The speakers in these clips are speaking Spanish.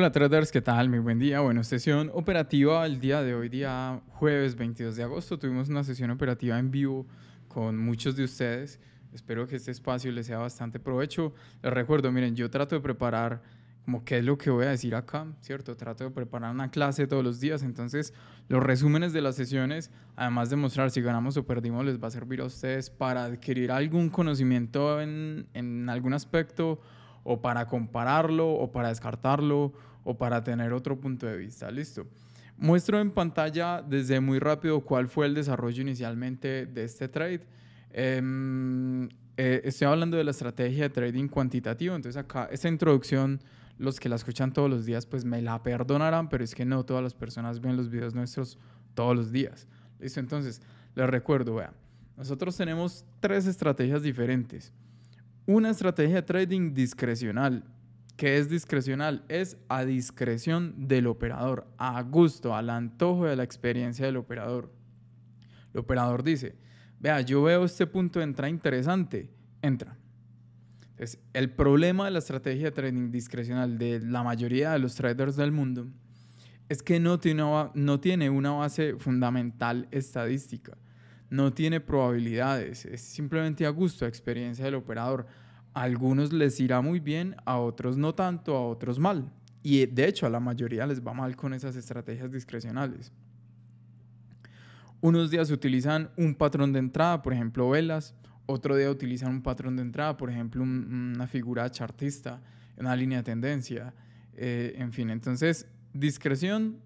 Hola traders, ¿qué tal? Muy buen día. Bueno, sesión operativa el día de hoy, día jueves 22 de agosto. Tuvimos una sesión operativa en vivo con muchos de ustedes. Espero que este espacio les sea bastante provecho. Les recuerdo, miren, yo trato de preparar como qué es lo que voy a decir acá, ¿cierto? Trato de preparar una clase todos los días, entonces los resúmenes de las sesiones, además de mostrar si ganamos o perdimos, les va a servir a ustedes para adquirir algún conocimiento en, en algún aspecto o para compararlo o para descartarlo o para tener otro punto de vista. Listo. Muestro en pantalla desde muy rápido cuál fue el desarrollo inicialmente de este trade. Em, eh, estoy hablando de la estrategia de trading cuantitativo, entonces acá esta introducción, los que la escuchan todos los días, pues me la perdonarán, pero es que no todas las personas ven los videos nuestros todos los días. Listo, entonces les recuerdo, vean, nosotros tenemos tres estrategias diferentes una estrategia de trading discrecional. que es discrecional? Es a discreción del operador, a gusto, al antojo de la experiencia del operador. El operador dice, vea, yo veo este punto de entrada interesante, entra. Entonces, el problema de la estrategia de trading discrecional de la mayoría de los traders del mundo es que no no tiene una base fundamental estadística no tiene probabilidades, es simplemente a gusto, a experiencia del operador. A algunos les irá muy bien, a otros no tanto, a otros mal. Y eh, de hecho a la mayoría les va mal con esas estrategias discrecionales. Unos días utilizan un patrón de entrada, por ejemplo velas, otro día utilizan un patrón de entrada, por ejemplo una figura chartista, una línea de tendencia, eh, en fin, entonces discreción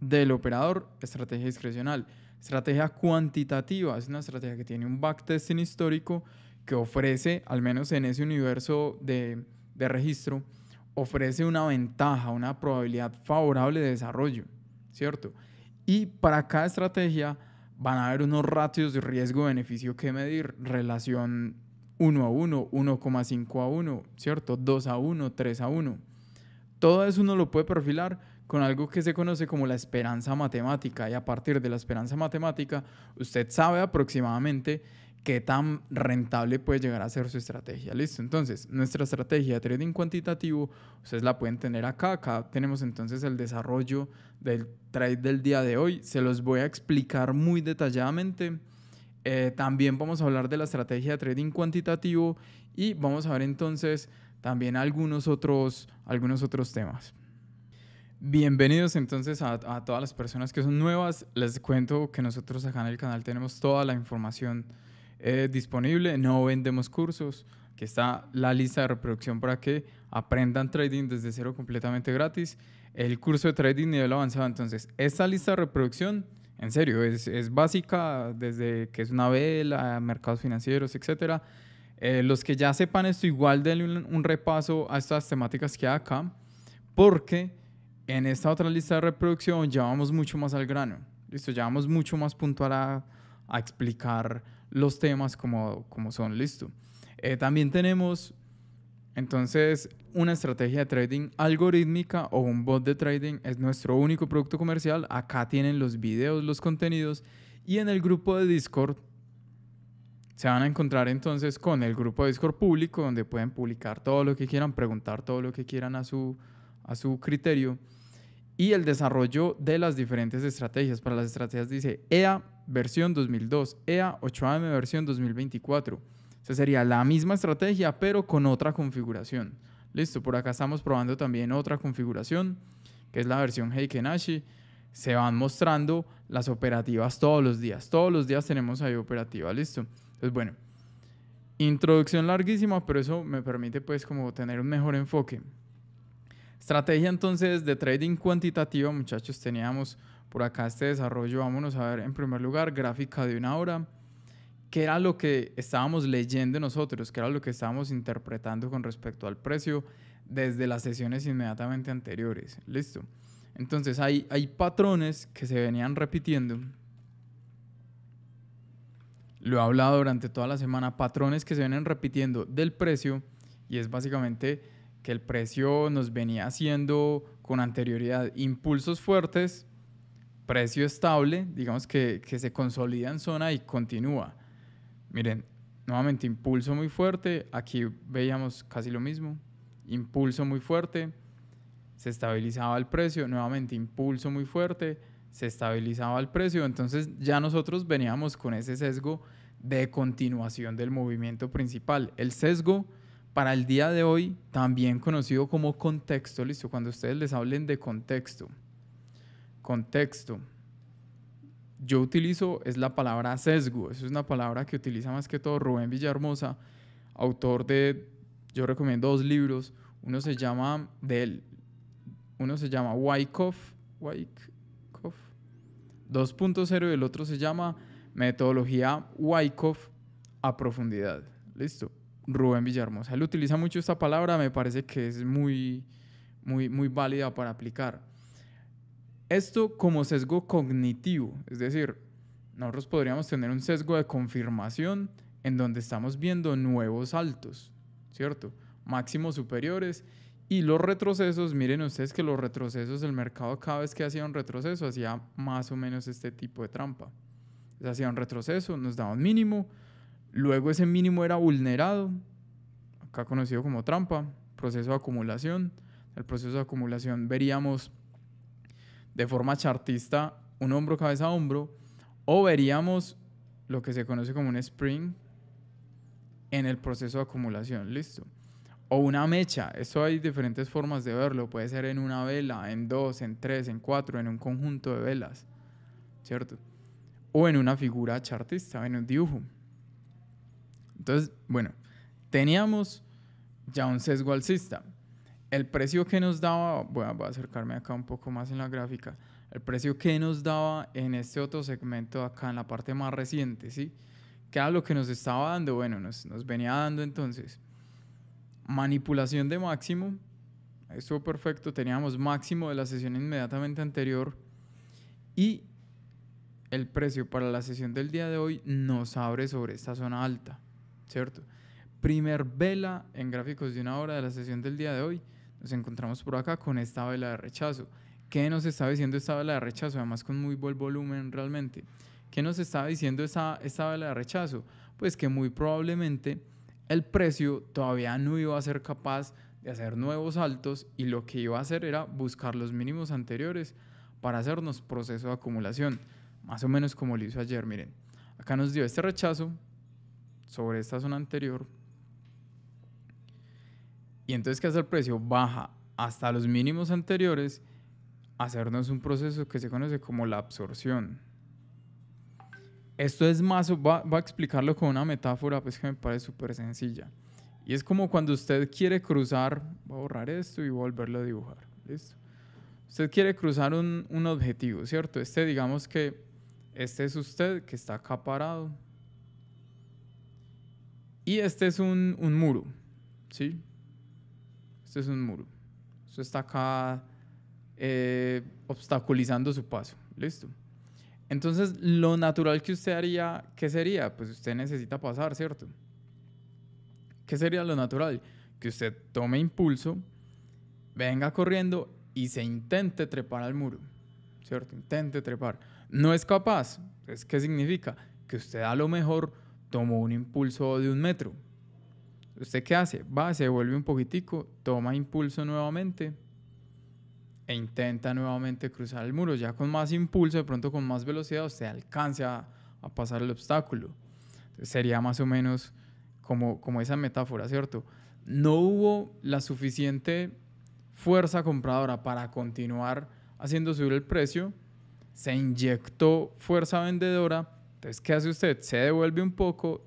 del operador, estrategia discrecional. Estrategia cuantitativa es una estrategia que tiene un backtesting histórico que ofrece, al menos en ese universo de, de registro, ofrece una ventaja, una probabilidad favorable de desarrollo, ¿cierto? Y para cada estrategia van a haber unos ratios de riesgo-beneficio que medir, relación 1 a 1, 1,5 a 1, ¿cierto? 2 a 1, 3 a 1. Todo eso uno lo puede perfilar con algo que se conoce como la esperanza matemática y a partir de la esperanza matemática usted sabe aproximadamente qué tan rentable puede llegar a ser su estrategia. Listo, entonces nuestra estrategia de trading cuantitativo, ustedes la pueden tener acá, acá tenemos entonces el desarrollo del trade del día de hoy, se los voy a explicar muy detalladamente. Eh, también vamos a hablar de la estrategia de trading cuantitativo y vamos a ver entonces también algunos otros, algunos otros temas. Bienvenidos entonces a, todas las personas que son nuevas. Les cuento que nosotros acá en el canal tenemos toda la información eh, disponible. No vendemos cursos. que está la lista de reproducción para que aprendan trading desde cero completamente gratis. El curso de trading nivel avanzado. Entonces, esta lista de reproducción, en serio, es, básica desde que es una vela, mercados financieros, etcétera. Eh, los que ya sepan esto, igual denle un, un repaso a estas temáticas que hay acá, porque en esta otra lista de reproducción ya vamos mucho más al grano. Listo, ya vamos mucho más puntual a, explicar los temas como, como son. Listo. Eh, también tenemos entonces una estrategia de trading algorítmica o un bot de trading es nuestro único producto comercial. Acá tienen los videos, los contenidos y en el grupo de Discord se van a encontrar entonces con el grupo de Discord público, donde pueden publicar todo lo que quieran, preguntar todo lo que quieran a su, a su criterio y el desarrollo de las diferentes estrategias. Para las estrategias dice EA versión 2002, EA 8AM versión 2024. Esa sería la misma estrategia, pero con otra configuración. Listo, por acá estamos probando también otra configuración, que es la versión Ashi Se van mostrando las operativas todos los días. Todos los días tenemos ahí operativa, listo. Entonces, bueno, introducción larguísima, pero eso me permite pues como tener un mejor enfoque. Estrategia entonces de trading cuantitativo, muchachos, teníamos por acá este desarrollo. Vámonos a ver en primer lugar gráfica de una hora. ¿Qué era lo que estábamos leyendo nosotros? ¿Qué era lo que estábamos interpretando con respecto al precio desde las sesiones inmediatamente anteriores? Listo. Entonces hay, hay patrones que se venían repitiendo. Lo he hablado durante toda la semana. Patrones que se vienen repitiendo del precio y es básicamente que el precio nos venía haciendo con anterioridad impulsos fuertes, precio estable, digamos que, se consolida en zona y continúa. Miren, nuevamente impulso muy fuerte, aquí veíamos casi lo mismo, impulso muy fuerte, se estabilizaba el precio, nuevamente impulso muy fuerte, se estabilizaba el precio, entonces ya nosotros veníamos con ese sesgo de continuación del movimiento principal. El sesgo para el día de hoy, también conocido como contexto, listo, cuando ustedes les hablen de contexto, contexto, yo utilizo, es la palabra sesgo, es una palabra que utiliza más que todo Rubén Villahermosa, autor de, yo recomiendo dos libros, uno se llama, de él, uno se llama Wyckoff, Wyckoff 2.0 y el otro se llama Metodología Wyckoff a profundidad, listo. Rubén Villarmosa, Él utiliza mucho esta palabra, me parece que es muy, muy, muy válida para aplicar. Esto como sesgo cognitivo, es decir, nosotros podríamos tener un sesgo de confirmación en donde estamos viendo nuevos altos, ¿cierto? Máximos superiores y los retrocesos, miren ustedes que los retrocesos del mercado cada vez que hacía un retroceso hacía más o menos este tipo de trampa. Hacía un retroceso, nos daba un mínimo, Luego ese mínimo era vulnerado, acá conocido como trampa, proceso de acumulación. El proceso de acumulación veríamos de forma chartista un hombro cabeza hombro o veríamos lo que se conoce como un spring en el proceso de acumulación, listo. O una mecha, eso hay diferentes formas de verlo, puede ser en una vela, en dos, en tres, en cuatro, en un conjunto de velas, ¿cierto? O en una figura chartista, en un dibujo. Entonces, bueno, teníamos ya un sesgo alcista. El precio que nos daba, voy a, a acercarme acá un poco más en la gráfica, el precio que nos daba en este otro segmento acá en la parte más reciente, ¿sí? ¿Qué era lo que nos estaba dando? Bueno, nos, nos venía dando entonces manipulación de máximo, estuvo perfecto, teníamos máximo de la sesión inmediatamente anterior y el precio para la sesión del día de hoy nos abre sobre esta zona alta. ¿cierto? Primer vela en gráficos de una hora de la sesión del día de hoy. Nos encontramos por acá con esta vela de rechazo. ¿Qué nos está diciendo esta vela de rechazo? Además con muy buen volumen realmente. ¿Qué nos está diciendo esta, esta vela de rechazo? Pues que muy probablemente el precio todavía no iba a ser capaz de hacer nuevos altos y lo que iba a hacer era buscar los mínimos anteriores para hacernos proceso de acumulación, más o menos como lo hizo ayer, miren. Acá nos dio este rechazo, sobre esta zona anterior. Y entonces, ¿qué hace el precio? Baja hasta los mínimos anteriores, hacernos un proceso que se conoce como la absorción. Esto es más, va, a explicarlo con una metáfora, pues que me parece súper sencilla. Y es como cuando usted quiere cruzar, voy a borrar esto y volverlo a dibujar. ¿Listo? Usted quiere cruzar un, un objetivo, ¿cierto? Este, digamos que este es usted que está acá parado y este es un, un muro, ¿sí? Este es un muro. Esto está acá eh, obstaculizando su paso, ¿listo? Entonces, lo natural que usted haría, ¿qué sería? Pues usted necesita pasar, ¿cierto? ¿Qué sería lo natural? Que usted tome impulso, venga corriendo y se intente trepar al muro, ¿cierto? Intente trepar. No es capaz, ¿es ¿qué significa? Que usted a lo mejor tomó un impulso de un metro. ¿Usted qué hace? Va, se vuelve un poquitico, toma impulso nuevamente e intenta nuevamente cruzar el muro. Ya con más impulso, de pronto con más velocidad, usted alcanza a, pasar el obstáculo. sería más o menos como, como esa metáfora, ¿cierto? No hubo la suficiente fuerza compradora para continuar haciendo subir el precio, se inyectó fuerza vendedora entonces, ¿qué hace usted? Se devuelve un poco,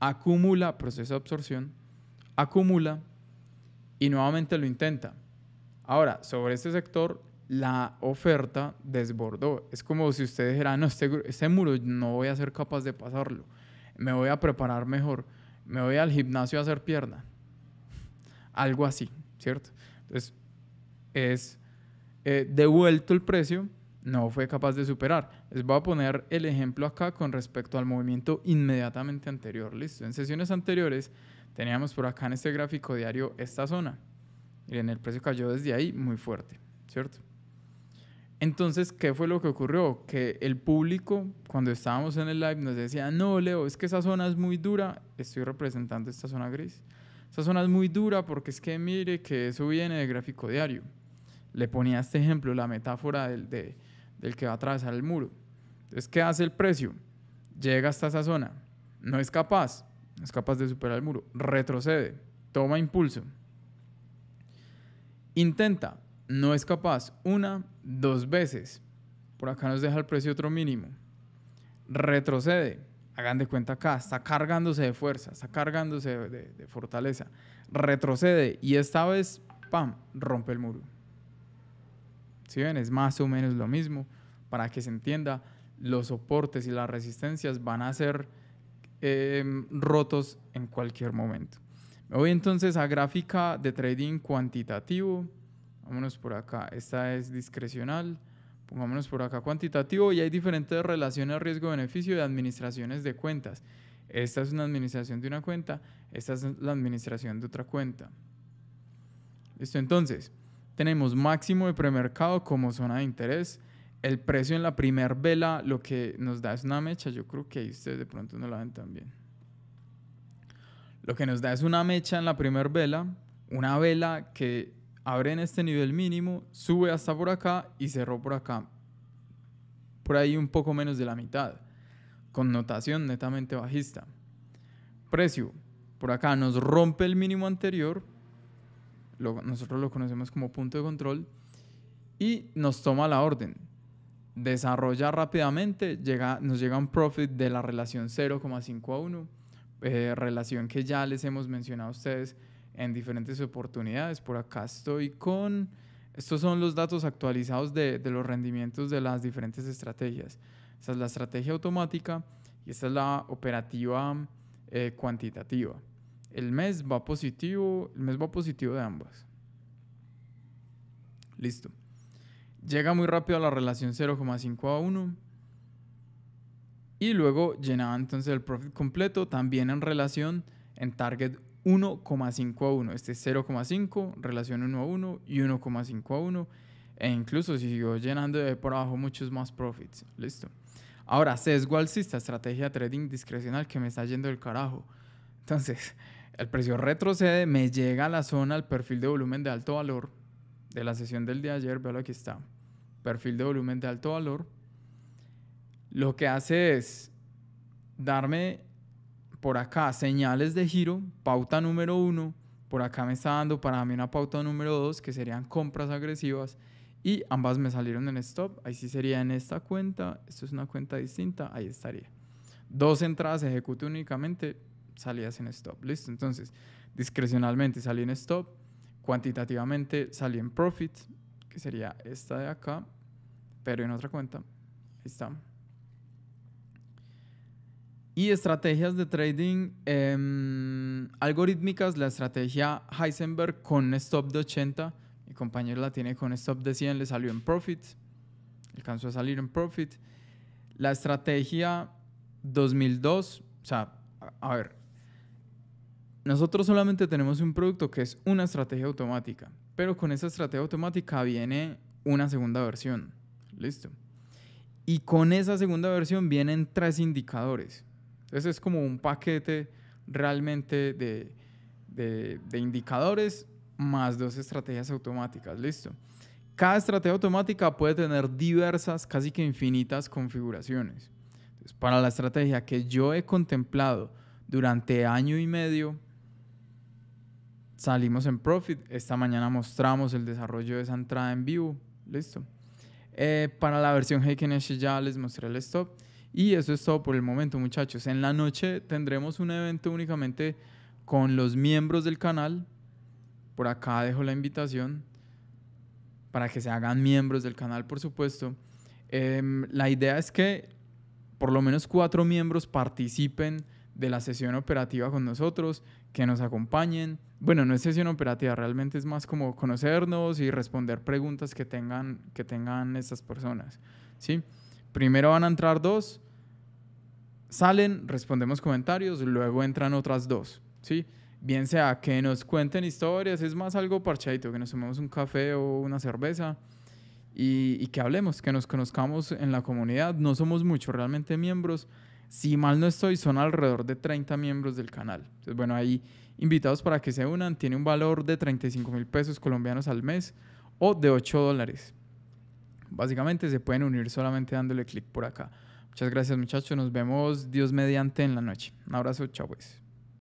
acumula, proceso de absorción, acumula y nuevamente lo intenta. Ahora, sobre este sector, la oferta desbordó. Es como si usted dijera, ah, no, este, este muro no voy a ser capaz de pasarlo. Me voy a preparar mejor. Me voy al gimnasio a hacer pierna. Algo así, ¿cierto? Entonces, es eh, devuelto el precio no fue capaz de superar. Les voy a poner el ejemplo acá con respecto al movimiento inmediatamente anterior. Listo, en sesiones anteriores teníamos por acá en este gráfico diario esta zona. Miren, el precio cayó desde ahí muy fuerte, ¿cierto? Entonces, ¿qué fue lo que ocurrió? Que el público, cuando estábamos en el live, nos decía, no, Leo, es que esa zona es muy dura, estoy representando esta zona gris. Esa zona es muy dura porque es que mire que eso viene de gráfico diario. Le ponía este ejemplo, la metáfora del, de, del que va a atravesar el muro. Entonces, ¿qué hace el precio? Llega hasta esa zona, no es capaz, no es capaz de superar el muro, retrocede, toma impulso, intenta, no es capaz, una, dos veces. Por acá nos deja el precio otro mínimo. Retrocede, hagan de cuenta acá, está cargándose de fuerza, está cargándose de, de fortaleza. Retrocede y esta vez, ¡pam!, rompe el muro. ¿Sí ven? Es más o menos lo mismo. Para que se entienda, los soportes y las resistencias van a ser em, rotos en cualquier momento. voy entonces a gráfica de trading cuantitativo. Vámonos por acá. Esta es discrecional. Pongámonos por acá cuantitativo y hay diferentes relaciones riesgo-beneficio de administraciones de cuentas. Esta es una administración de una cuenta, esta es la administración de otra cuenta. Listo, entonces, tenemos máximo de premercado como zona de interés. El precio en la primer vela lo que nos da es una mecha. Yo creo que ahí ustedes de pronto no la ven tan bien. Lo que nos da es una mecha en la primer vela, una vela que abre en este nivel mínimo, sube hasta por acá y cerró por acá. Por ahí un poco menos de la mitad. Connotación netamente bajista. Precio. Por acá nos rompe el mínimo anterior, nosotros lo conocemos como punto de control, y nos toma la orden. Desarrolla rápidamente, llega, nos llega un profit de la relación 0,5 a 1, eh, relación que ya les hemos mencionado a ustedes en diferentes oportunidades. Por acá estoy con... Estos son los datos actualizados de, de los rendimientos de las diferentes estrategias. Esta es la estrategia automática y esta es la operativa eh, cuantitativa. El mes va positivo, el mes va positivo de ambas. Listo. Llega muy rápido a la relación 0,5 a 1. Y luego llenaba entonces el profit completo también en relación en target 1,5 a 1. Este es 0,5, relación 1 a 1 y 1,5 a 1. E incluso sigo llenando de por abajo muchos más profits. Listo. Ahora, sesgo esta estrategia trading discrecional que me está yendo el carajo. Entonces, el precio retrocede, me llega a la zona, al perfil de volumen de alto valor de la sesión del día de ayer, veo aquí está. Perfil de volumen de alto valor. Lo que hace es darme por acá señales de giro, pauta número uno. Por acá me está dando para mí una pauta número dos, que serían compras agresivas. Y ambas me salieron en stop. Ahí sí sería en esta cuenta. Esto es una cuenta distinta. Ahí estaría. Dos entradas ejecuto únicamente salidas en stop. Listo, entonces discrecionalmente salí en stop, cuantitativamente salí en profit, que sería esta de acá, pero en otra cuenta. Ahí está. Y estrategias de trading em, algorítmicas, la estrategia Heisenberg con stop de 80, mi compañero la tiene con stop de 100, le salió en profit, alcanzó a salir en profit. La estrategia 2002, o sea, a ver, nosotros solamente tenemos un producto que es una estrategia automática, pero con esa estrategia automática viene una segunda versión. Listo. Y con esa segunda versión vienen tres indicadores. Ese es como un paquete realmente de, de, de indicadores más dos estrategias automáticas. Listo. Cada estrategia automática puede tener diversas, casi que infinitas configuraciones. Entonces, para la estrategia que yo he contemplado durante año y medio, salimos en Profit. Esta mañana mostramos el desarrollo de esa entrada en vivo. Listo. Eh, para la versión Heiken ya les mostré el stop. Y eso es todo por el momento, muchachos. En la noche tendremos un evento únicamente con los miembros del canal. Por acá dejo la invitación para que se hagan miembros del canal, por supuesto. Em, la idea es que por lo menos cuatro miembros participen de la sesión operativa con nosotros, que nos acompañen. Bueno, no es sesión operativa, realmente es más como conocernos y responder preguntas que tengan, que tengan estas personas. ¿sí? Primero van a entrar dos, salen, respondemos comentarios, luego entran otras dos. ¿sí? Bien sea que nos cuenten historias, es más algo parchadito, que nos tomemos un café o una cerveza. Y, y que hablemos, que nos conozcamos en la comunidad. No somos muchos realmente miembros, si mal no estoy, son alrededor de 30 miembros del canal. Entonces, bueno, ahí invitados para que se unan. Tiene un valor de 35 mil pesos colombianos al mes o de 8 dólares. Básicamente se pueden unir solamente dándole clic por acá. Muchas gracias muchachos, nos vemos Dios mediante en la noche. Un abrazo, chao pues.